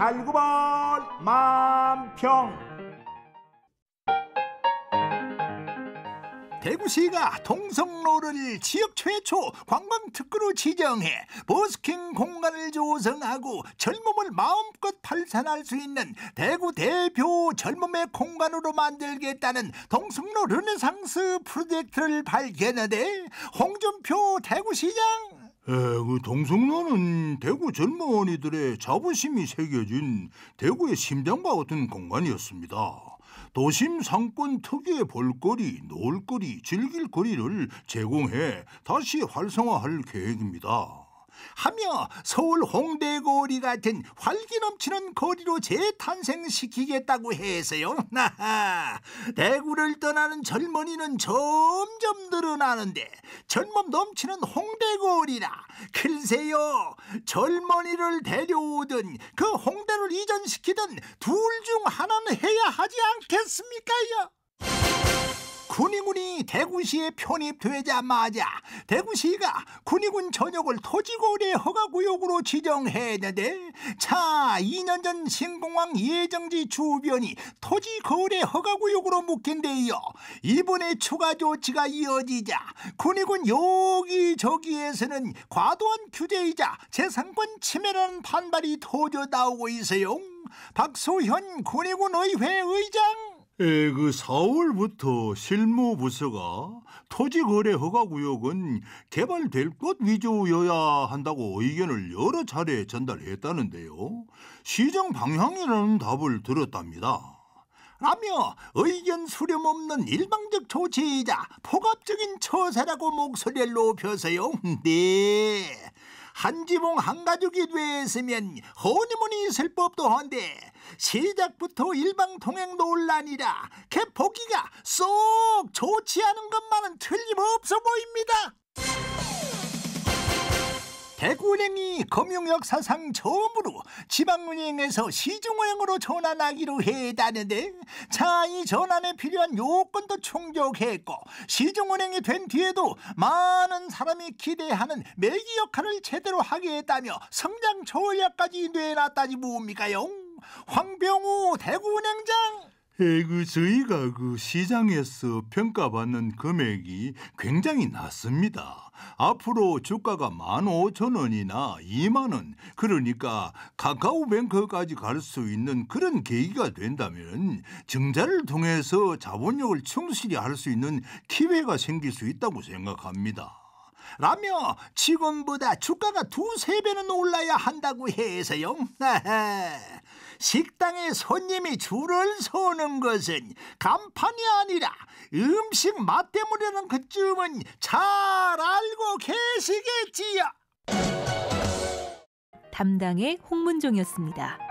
달구벌 만평 대구시가 동성로를 지역 최초 관광 특구로 지정해 버스킹 공간을 조성하고 젊음을 마음껏 발산할 수 있는 대구 대표 젊음의 공간으로 만들겠다는 동성로 르네상스 프로젝트를 발견하되 홍준표 대구시장 그 동성로는 대구 젊은이들의 자부심이 새겨진 대구의 심장과 같은 공간이었습니다. 도심 상권 특유의 볼거리, 놀거리, 즐길 거리를 제공해 다시 활성화할 계획입니다. 하며 서울 홍대 거리 같은 활기 넘치는 거리로 재탄생시키겠다고 해서요. 나하, 대구를 떠나는 젊은이는 점점 늘어나는데 젊음 넘치는 홍대 거리라 글쎄요 젊은이를 데려오든 그 홍대를 이전시키든 둘 중 하나는 해야 하지 않겠습니까요? 군위군이 대구시에 편입되자마자 대구시가 군위군 전역을 토지거래 허가구역으로 지정했는데 차 2년 전 신공항 예정지 주변이 토지거래 허가구역으로 묶인데요. 이번에 추가 조치가 이어지자 군위군 여기저기에서는 과도한 규제이자 재산권 침해라는 반발이 터져 나오고 있어요. 박소현 군위군의회 의장 예, 그 4월부터 실무부서가 토지거래 허가구역은 개발될 것 위주여야 한다고 의견을 여러 차례 전달했다는데요. 시정 방향이라는 답을 들었답니다. 라며 의견 수렴 없는 일방적 조치이자 포괄적인 처세라고 목소리를 높여서요. 네. 한지봉 한가족이 되었으면 허니문이 슬 법도 한데 시작부터 일방통행 논란이라 개포기가 쏙 좋지 않은 것만은 틀림없어 보입니다. 대구은행이 금융 역사상 처음으로 지방은행에서 시중은행으로 전환하기로 했다는데 자이 전환에 필요한 요건도 충족했고 시중은행이 된 뒤에도 많은 사람이 기대하는 매기 역할을 제대로 하게 했다며 성장 전략까지 내놨다니 뭡니까요? 황병우 대구은행장 예, 그 저희가 그 시장에서 평가받는 금액이 굉장히 낮습니다. 앞으로 주가가 만 오천 원이나이만원 그러니까 카카오뱅크까지 갈 수 있는 그런 계기가 된다면 증자를 통해서 자본력을 충실히 할 수 있는 기회가 생길 수 있다고 생각합니다. 라며 지금보다 주가가 두세 배는 올라야 한다고 해서요. 식당에 손님이 줄을 서는 것은 간판이 아니라 음식 맛 때문이라는 그쯤은 잘 알고 계시겠지요. 담당의 홍문종이었습니다.